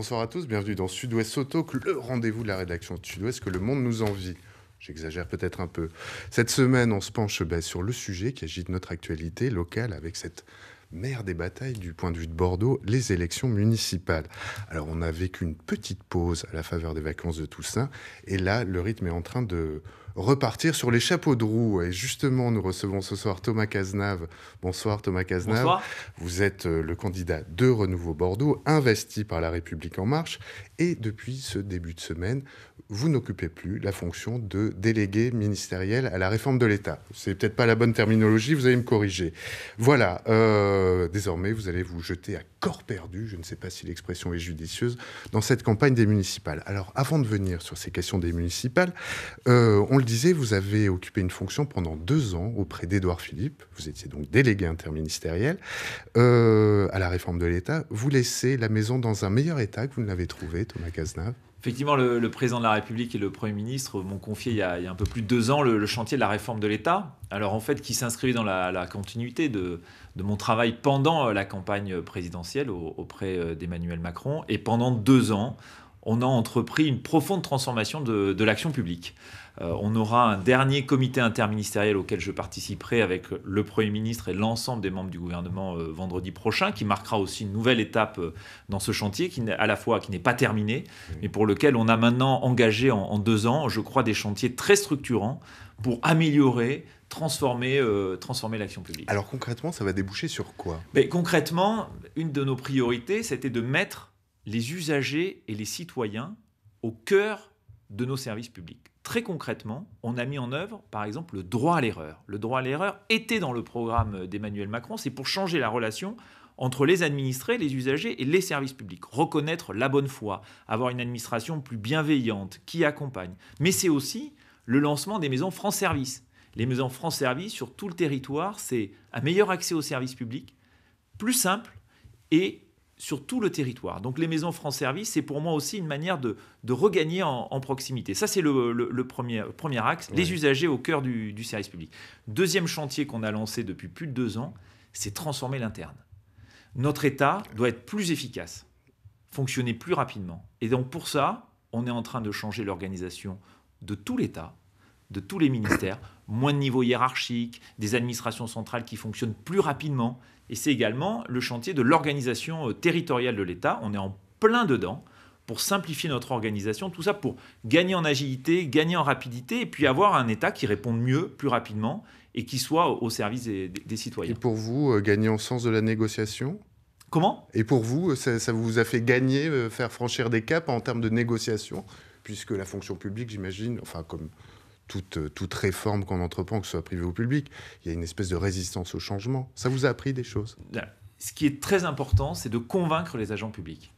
Bonsoir à tous, bienvenue dans Sud-Ouest Auto, le rendez-vous de la rédaction de Sud-Ouest que le monde nous envie. J'exagère peut-être un peu. Cette semaine, on se penche ben, sur le sujet qui agite notre actualité locale avec cette mère des batailles du point de vue de Bordeaux, les élections municipales. Alors on a vécu une petite pause à la faveur des vacances de Toussaint et là le rythme est en train de repartir sur les chapeaux de roue. Et justement, nous recevons ce soir Thomas Cazenave. Bonsoir Thomas Cazenave. Bonsoir. Vous êtes euh, le candidat de Renouveau Bordeaux, investi par La République En Marche et depuis ce début de semaine, vous n'occupez plus la fonction de délégué ministériel à la réforme de l'État. C'est peut-être pas la bonne terminologie, vous allez me corriger. Voilà, euh, désormais, vous allez vous jeter à corps perdu, je ne sais pas si l'expression est judicieuse, dans cette campagne des municipales. Alors, avant de venir sur ces questions des municipales, euh, on le disait, vous avez occupé une fonction pendant deux ans auprès d'Édouard Philippe. Vous étiez donc délégué interministériel euh, à la réforme de l'État. Vous laissez la maison dans un meilleur état que vous ne l'avez trouvé Thomas Cazenave. Effectivement, le, président de la République et le Premier ministre m'ont confié il y, a, un peu plus de deux ans le, chantier de la réforme de l'État. Alors en fait, qui s'inscrit dans la, continuité de, mon travail pendant euh, la campagne présidentielle auprès euh, d'Emmanuel Macron. Et pendant deux ans, on a entrepris une profonde transformation de l'action publique. Euh, on aura un dernier comité interministériel auquel je participerai avec le Premier ministre et l'ensemble des membres du gouvernement euh, vendredi prochain, qui marquera aussi une nouvelle étape euh, dans ce chantier, qui à la fois qui n'est pas terminé, mais pour lequel on a maintenant engagé en, deux ans, je crois, des chantiers très structurants pour améliorer transformer, transformer l'action publique. Alors concrètement, ça va déboucher sur quoi Concrètement, une de nos priorités, c'était de mettre les usagers et les citoyens au cœur de nos services publics. Très concrètement, on a mis en œuvre, par exemple, le droit à l'erreur. Le droit à l'erreur était dans le programme d'Emmanuel Macron. C'est pour changer la relation entre les administrés, les usagers et les services publics. Reconnaître la bonne foi, avoir une administration plus bienveillante, qui accompagne. Mais c'est aussi le lancement des maisons France Service. Les maisons France Service sur tout le territoire, c'est un meilleur accès aux services publics, plus simple et sur tout le territoire. Donc les maisons France Service, c'est pour moi aussi une manière de, regagner en, proximité. Ça, c'est le, premier, axe, les usagers au cœur du, du service public. Deuxième chantier qu'on a lancé depuis plus de deux ans, c'est transformer l'interne. Notre État doit être plus efficace, fonctionner plus rapidement. Et donc pour ça, on est en train de changer l'organisation de tout l'État de tous les ministères, moins de niveaux hiérarchiques, des administrations centrales qui fonctionnent plus rapidement. Et c'est également le chantier de l'organisation euh, territoriale de l'État. On est en plein dedans pour simplifier notre organisation, tout ça pour gagner en agilité, gagner en rapidité, et puis avoir un État qui réponde mieux, plus rapidement, et qui soit au service des, citoyens. Et pour vous, euh, gagner en sens de la négociation Comment Et pour vous, euh, ça, ça, vous a fait gagner, faire franchir des caps en termes de négociation, puisque la fonction publique, j'imagine, enfin comme toute, euh, toute réforme qu'on entreprend, que ce soit privé ou public, il y a une espèce de résistance au changement. Ça vous a appris des choses Ce qui est très important, c'est de convaincre les agents publics.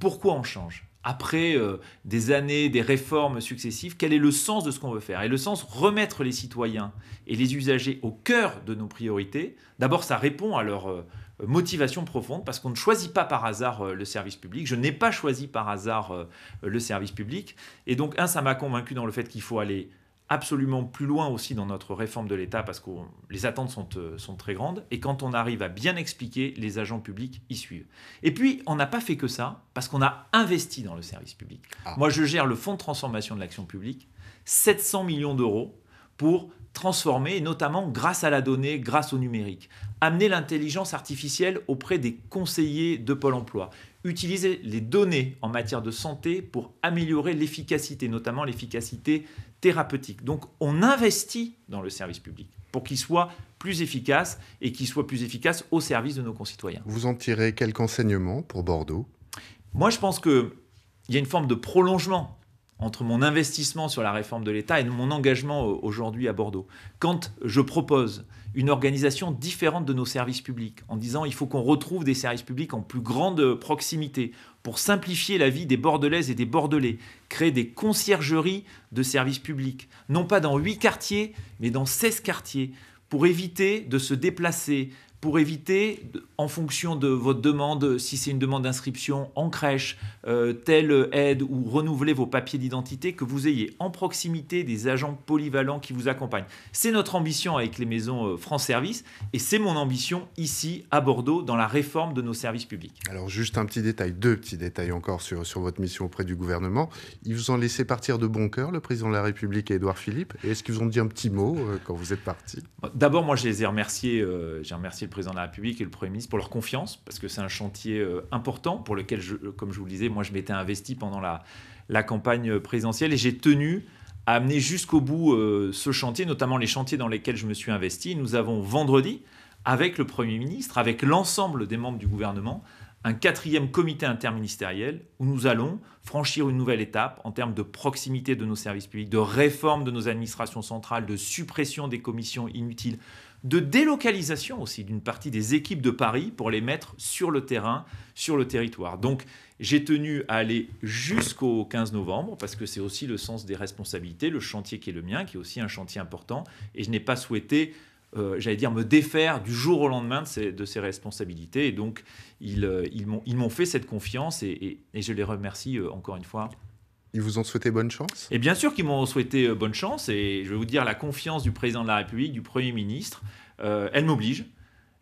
Pourquoi on change après euh, des années, des réformes successives, quel est le sens de ce qu'on veut faire Et le sens, remettre les citoyens et les usagers au cœur de nos priorités, d'abord ça répond à leur euh, motivation profonde, parce qu'on ne choisit pas par hasard le service public, je n'ai pas choisi par hasard le service public, et donc un, ça m'a convaincu dans le fait qu'il faut aller absolument plus loin aussi dans notre réforme de l'État parce que les attentes euh, sont, très grandes. Et quand on arrive à bien expliquer, les agents publics y suivent. Et puis, on n'a pas fait que ça parce qu'on a investi dans le service public. Ah. Moi, je gère le Fonds de transformation de l'action publique, 700 millions d'euros pour transformer, notamment grâce à la donnée, grâce au numérique. Amener l'intelligence artificielle auprès des conseillers de Pôle Emploi utiliser les données en matière de santé pour améliorer l'efficacité, notamment l'efficacité thérapeutique. Donc on investit dans le service public pour qu'il soit plus efficace et qu'il soit plus efficace au service de nos concitoyens. Vous en tirez quelques enseignements pour Bordeaux Moi je pense qu'il y a une forme de prolongement entre mon investissement sur la réforme de l'État et mon engagement euh, aujourd'hui à Bordeaux. Quand je propose une organisation différente de nos services publics, en disant il faut qu'on retrouve des services publics en plus grande euh, proximité pour simplifier la vie des Bordelaises et des Bordelais, créer des conciergeries de services publics, non pas dans 8 quartiers, mais dans 16 quartiers, pour éviter de se déplacer pour éviter, en fonction de votre demande, si c'est une demande d'inscription en crèche, euh, telle aide ou renouveler vos papiers d'identité, que vous ayez en proximité des agents polyvalents qui vous accompagnent. C'est notre ambition avec les maisons euh, France Service et c'est mon ambition ici à Bordeaux dans la réforme de nos services publics. Alors juste un petit détail, deux petits détails encore sur, sur votre mission auprès du gouvernement. Ils vous ont laissé partir de bon cœur, le président de la République et Édouard Philippe. Est-ce qu'ils vous ont dit un petit mot euh, quand vous êtes parti D'abord, moi je les ai remerciés, j'ai remercié le président de la République et le Premier ministre pour leur confiance, parce que c'est un chantier euh, important pour lequel, euh, comme je vous le disais, moi je m'étais investi pendant la, campagne euh, présidentielle et j'ai tenu à amener jusqu'au bout ce chantier, notamment les chantiers dans lesquels je me suis investi. Nous avons vendredi, avec le Premier ministre, avec l'ensemble des membres du gouvernement, un quatrième comité interministériel où nous allons franchir une nouvelle étape en termes de proximité de nos services publics, de réforme de nos administrations centrales, de suppression des commissions inutiles, de délocalisation aussi d'une partie des équipes de Paris pour les mettre sur le terrain, sur le territoire. Donc j'ai tenu à aller jusqu'au 15 novembre parce que c'est aussi le sens des responsabilités, le chantier qui est le mien, qui est aussi un chantier important, et je n'ai pas souhaité euh, j'allais dire, me défaire du jour au lendemain de ces, responsabilités. Et donc, euh, ils, m'ont fait cette confiance et, je les remercie euh, encore une fois ils vous ont souhaité bonne chance Et bien sûr qu'ils m'ont souhaité euh, bonne chance. Et je vais vous dire, la confiance du président de la République, du Premier ministre, euh, elle m'oblige.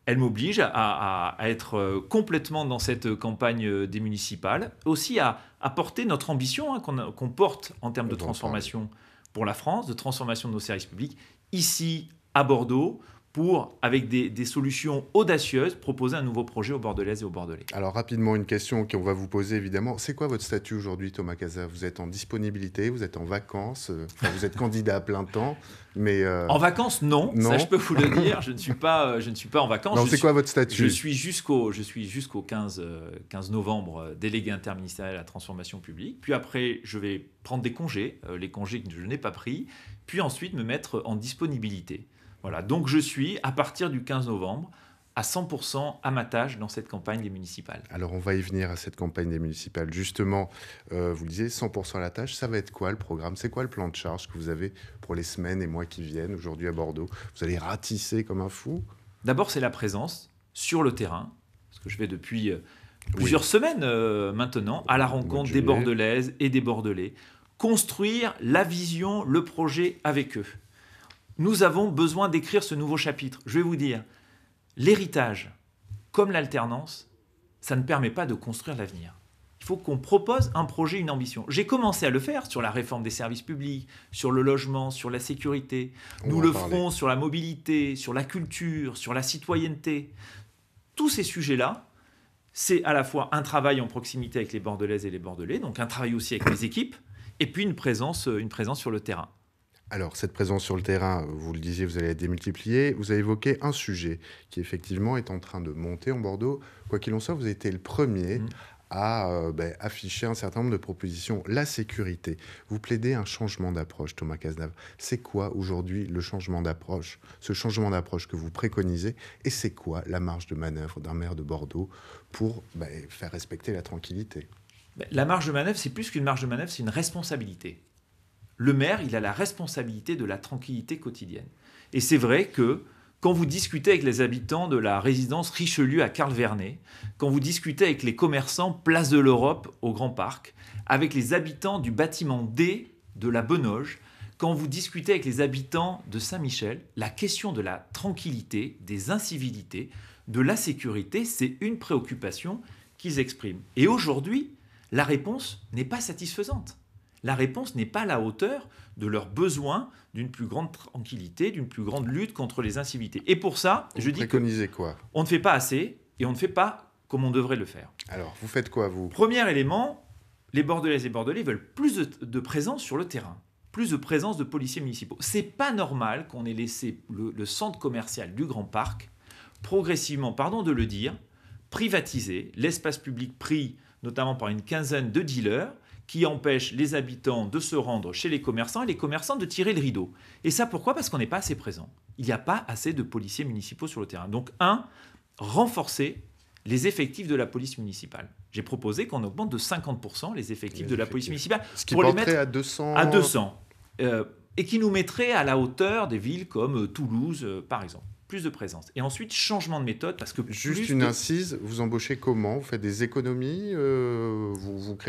Elle m'oblige à, être euh, complètement dans cette campagne des municipales, aussi à, apporter notre ambition hein, qu'on porte en termes de transformation pour la France, de transformation de nos services publics, ici à Bordeaux, pour, avec des, solutions audacieuses, proposer un nouveau projet aux Bordelaises et aux Bordelais. Alors rapidement, une question qu'on va vous poser évidemment. C'est quoi votre statut aujourd'hui, Thomas Casa Vous êtes en disponibilité, vous êtes en vacances, euh, vous êtes candidat à plein temps, mais... Euh, en vacances, non. Ça, je peux vous le dire. Je ne suis pas, euh, je ne suis pas en vacances. Non, c'est quoi votre statut Je suis jusqu'au jusqu'au 15, 15 novembre délégué interministériel à la transformation publique. Puis après, je vais prendre des congés, les congés que je n'ai pas pris, puis ensuite me mettre en disponibilité. Voilà, donc je suis, à partir du 15 novembre, à 100% à ma tâche dans cette campagne des municipales. Alors on va y venir à cette campagne des municipales. Justement, euh, vous disiez, 100% à la tâche, ça va être quoi le programme C'est quoi le plan de charge que vous avez pour les semaines et mois qui viennent aujourd'hui à Bordeaux Vous allez ratisser comme un fou D'abord, c'est la présence sur le terrain, parce que je vais depuis euh, plusieurs semaines euh, maintenant à la rencontre des Bordelaises et des Bordelais, construire la vision, le projet avec eux nous avons besoin d'écrire ce nouveau chapitre. Je vais vous dire, l'héritage, comme l'alternance, ça ne permet pas de construire l'avenir. Il faut qu'on propose un projet, une ambition. J'ai commencé à le faire sur la réforme des services publics, sur le logement, sur la sécurité. Nous le ferons sur la mobilité, sur la culture, sur la citoyenneté. Tous ces sujets-là, c'est à la fois un travail en proximité avec les Bordelaises et les Bordelais, donc un travail aussi avec les équipes, et puis une présence, une présence sur le terrain. Alors, cette présence sur le terrain, vous le disiez, vous allez la démultiplier. Vous avez évoqué un sujet qui, effectivement, est en train de monter en Bordeaux. Quoi qu'il en soit, vous avez été le premier mmh. à euh, ben, afficher un certain nombre de propositions. La sécurité. Vous plaidez un changement d'approche, Thomas Cazenave. C'est quoi aujourd'hui le changement d'approche Ce changement d'approche que vous préconisez Et c'est quoi la marge de manœuvre d'un maire de Bordeaux pour ben, faire respecter la tranquillité ben, la marge de manœuvre, c'est plus qu'une marge de manœuvre, c'est une responsabilité le maire, il a la responsabilité de la tranquillité quotidienne. Et c'est vrai que quand vous discutez avec les habitants de la résidence Richelieu à Carl quand vous discutez avec les commerçants Place de l'Europe au Grand Parc, avec les habitants du bâtiment D de la Benoge, quand vous discutez avec les habitants de Saint-Michel, la question de la tranquillité, des incivilités, de la sécurité, c'est une préoccupation qu'ils expriment. Et aujourd'hui, la réponse n'est pas satisfaisante la réponse n'est pas à la hauteur de leurs besoins d'une plus grande tranquillité, d'une plus grande lutte contre les incivilités. Et pour ça, je dis que quoi on ne fait pas assez et on ne fait pas comme on devrait le faire. Alors, vous faites quoi, vous Premier élément, les Bordelais et Bordelais veulent plus de, présence sur le terrain, plus de présence de policiers municipaux. C'est pas normal qu'on ait laissé le, le centre commercial du Grand Parc progressivement, pardon de le dire, privatisé, l'espace public pris notamment par une quinzaine de dealers qui empêche les habitants de se rendre chez les commerçants et les commerçants de tirer le rideau. Et ça pourquoi Parce qu'on n'est pas assez présent. Il n'y a pas assez de policiers municipaux sur le terrain. Donc un, renforcer les effectifs de la police municipale. J'ai proposé qu'on augmente de 50% les effectifs, de la police municipale Ce qui pour les mettre à 200. À 200 euh, et qui nous mettrait à la hauteur des villes comme euh, Toulouse, euh, par exemple plus de présence. Et ensuite, changement de méthode, parce que... Juste une incise, vous embauchez comment Vous faites des économies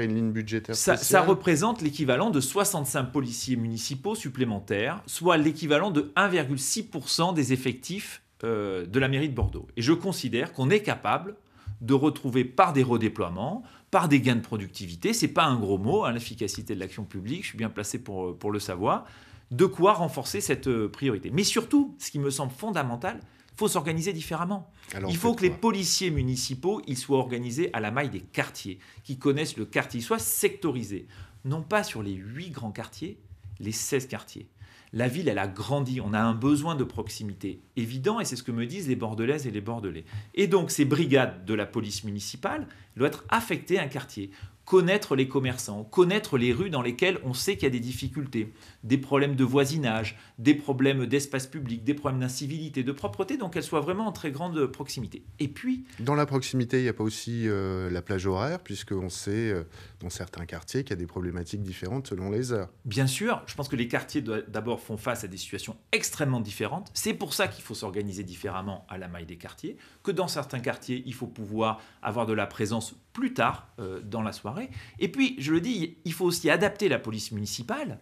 ligne budgétaire. Ça, représente l'équivalent de 65 policiers municipaux supplémentaires, soit l'équivalent de 1,6% des effectifs euh, de la mairie de Bordeaux. Et je considère qu'on est capable de retrouver par des redéploiements, par des gains de productivité, c'est pas un gros mot, hein, l'efficacité de l'action publique, je suis bien placé pour, euh, pour le savoir, de quoi renforcer cette euh, priorité. Mais surtout, ce qui me semble fondamental, il faut s'organiser différemment. il faut que les policiers municipaux ils soient organisés à la maille des quartiers, qu'ils connaissent le quartier, ils soient sectorisés. Non pas sur les 8 grands quartiers, les 16 quartiers. La ville, elle a grandi, on a un besoin de proximité évident, et c'est ce que me disent les Bordelaises et les Bordelais. Et donc, ces brigades de la police municipale doivent être affectées à un quartier, connaître les commerçants, connaître les rues dans lesquelles on sait qu'il y a des difficultés des problèmes de voisinage, des problèmes d'espace public, des problèmes d'incivilité, de propreté, donc qu'elles soient vraiment en très grande proximité. Et puis... Dans la proximité, il n'y a pas aussi euh, la plage horaire, puisqu'on sait euh, dans certains quartiers qu'il y a des problématiques différentes selon les heures. Bien sûr, je pense que les quartiers d'abord font face à des situations extrêmement différentes. C'est pour ça qu'il faut s'organiser différemment à la maille des quartiers, que dans certains quartiers, il faut pouvoir avoir de la présence plus tard euh, dans la soirée. Et puis, je le dis, il faut aussi adapter la police municipale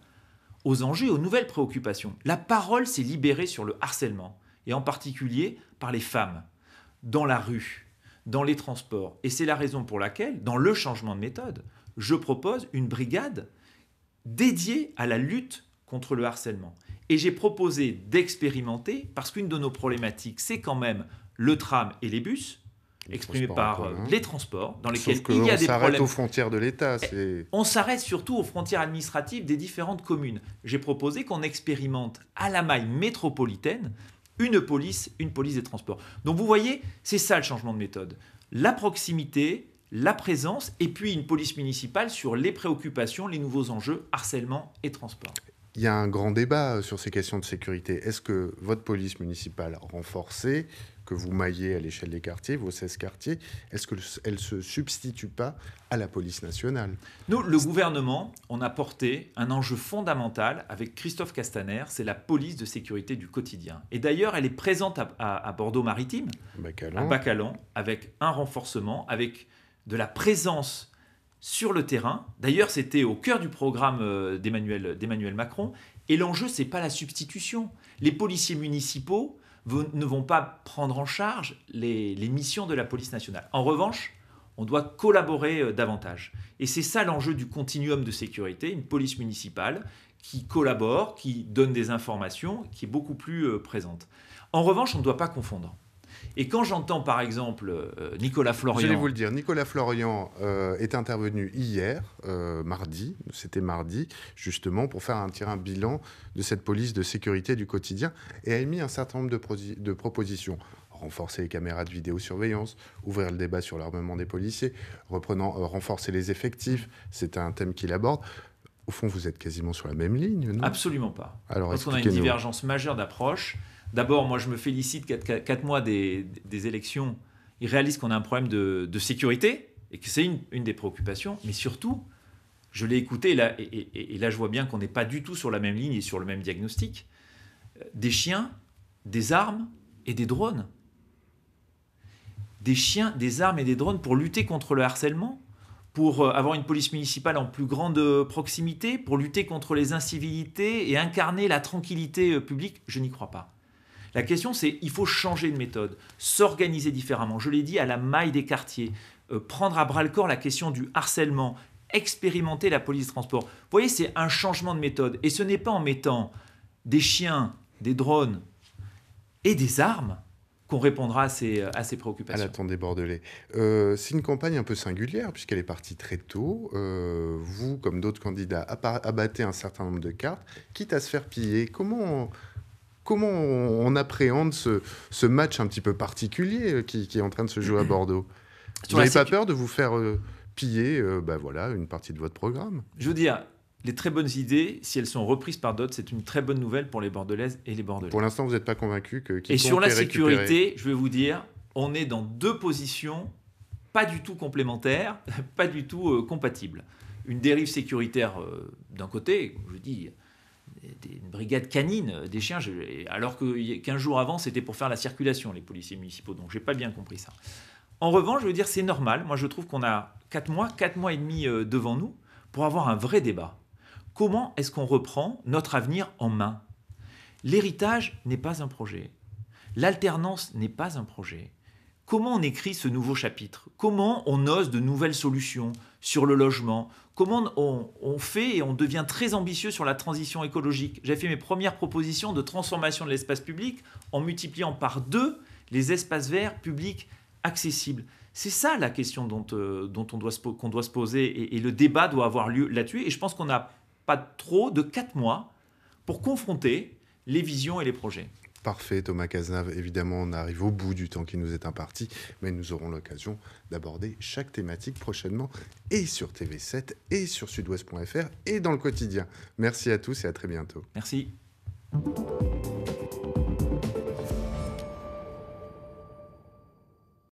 aux enjeux aux nouvelles préoccupations. La parole s'est libérée sur le harcèlement, et en particulier par les femmes, dans la rue, dans les transports. Et c'est la raison pour laquelle, dans le changement de méthode, je propose une brigade dédiée à la lutte contre le harcèlement. Et j'ai proposé d'expérimenter, parce qu'une de nos problématiques, c'est quand même le tram et les bus, exprimé par les transports, dans lesquels il y a des problèmes. s'arrête aux frontières de l'État. Eh, on s'arrête surtout aux frontières administratives des différentes communes. J'ai proposé qu'on expérimente à la maille métropolitaine une police, une police des transports. Donc vous voyez, c'est ça le changement de méthode. La proximité, la présence, et puis une police municipale sur les préoccupations, les nouveaux enjeux, harcèlement et transport il y a un grand débat euh, sur ces questions de sécurité. Est-ce que votre police municipale renforcée, que vous maillez à l'échelle des quartiers, vos 16 quartiers, est-ce qu'elle ne se substitue pas à la police nationale Nous, le gouvernement, on a porté un enjeu fondamental avec Christophe Castaner, c'est la police de sécurité du quotidien. Et d'ailleurs, elle est présente à, Bordeaux-Maritime, à Bacalan, avec un renforcement, avec de la présence sur le terrain. D'ailleurs, c'était au cœur du programme euh, d'Emmanuel Macron. Et l'enjeu, ce n'est pas la substitution. Les policiers municipaux ne vont pas prendre en charge les, les missions de la police nationale. En revanche, on doit collaborer euh, davantage. Et c'est ça l'enjeu du continuum de sécurité, une police municipale qui collabore, qui donne des informations, qui est beaucoup plus euh, présente. En revanche, on ne doit pas confondre. Et quand j'entends par exemple euh, Nicolas Florian. Je vais vous le dire, Nicolas Florian euh, est intervenu hier, euh, mardi, c'était mardi, justement, pour faire un, tir un bilan de cette police de sécurité du quotidien et a émis un certain nombre de, de propositions renforcer les caméras de vidéosurveillance, ouvrir le débat sur l'armement des policiers, reprenant, renforcer les effectifs, c'est un thème qu'il aborde. Au fond, vous êtes quasiment sur la même ligne, non Absolument pas. Alors, Parce qu'on a une divergence majeure d'approche. D'abord, moi, je me félicite quatre 4 mois des, élections, ils réalisent qu'on a un problème de, sécurité et que c'est une, des préoccupations. Mais surtout, je l'ai écouté et là, je vois bien qu'on n'est pas du tout sur la même ligne et sur le même diagnostic. Des chiens, des armes et des drones. Des chiens, des armes et des drones pour lutter contre le harcèlement, pour euh, avoir une police municipale en plus grande euh, proximité, pour lutter contre les incivilités et incarner la tranquillité euh, publique, je n'y crois pas. La question, c'est il faut changer de méthode, s'organiser différemment. Je l'ai dit à la maille des quartiers, euh, prendre à bras le corps la question du harcèlement, expérimenter la police de transport. Vous voyez, c'est un changement de méthode. Et ce n'est pas en mettant des chiens, des drones et des armes qu'on répondra à ces, euh, à ces préoccupations. À des bordelais. Euh, c'est une campagne un peu singulière puisqu'elle est partie très tôt. vous, comme d'autres candidats, abattez un certain nombre de cartes, quitte à se faire piller. Comment... Comment on, appréhende ce, match un petit peu particulier euh, qui, est en train de se jouer à Bordeaux Vous n'avez pas peur de vous faire euh, piller euh, bah voilà, une partie de votre programme Je veux dire, les très bonnes idées, si elles sont reprises par d'autres, c'est une très bonne nouvelle pour les Bordelaises et les Bordelais. Pour l'instant, vous n'êtes pas convaincu que... Et sur la sécurité, je vais vous dire, on est dans deux positions pas du tout complémentaires, pas du tout compatibles. Une dérive sécuritaire d'un côté, je dis, des, une brigade canine euh, des chiens, alors que 15 jours avant, c'était pour faire la circulation, les policiers municipaux. Donc, j'ai pas bien compris ça. En revanche, je veux dire, c'est normal. Moi, je trouve qu'on a 4 mois, 4 mois et demi euh, devant nous pour avoir un vrai débat. Comment est-ce qu'on reprend notre avenir en main L'héritage n'est pas un projet. L'alternance n'est pas un projet comment on écrit ce nouveau chapitre Comment on ose de nouvelles solutions sur le logement Comment on, fait et on devient très ambitieux sur la transition écologique J'ai fait mes premières propositions de transformation de l'espace public en multipliant par deux les espaces verts publics accessibles. C'est ça la question dont, euh, on, qu'on doit se poser et, et, le débat doit avoir lieu là-dessus. Et je pense qu'on n'a pas trop de quatre mois pour confronter les visions et les projets parfait, Thomas Cazenave. Évidemment, on arrive au bout du temps qui nous est imparti, mais nous aurons l'occasion d'aborder chaque thématique prochainement et sur TV7 et sur sudouest.fr et dans le quotidien. Merci à tous et à très bientôt. Merci.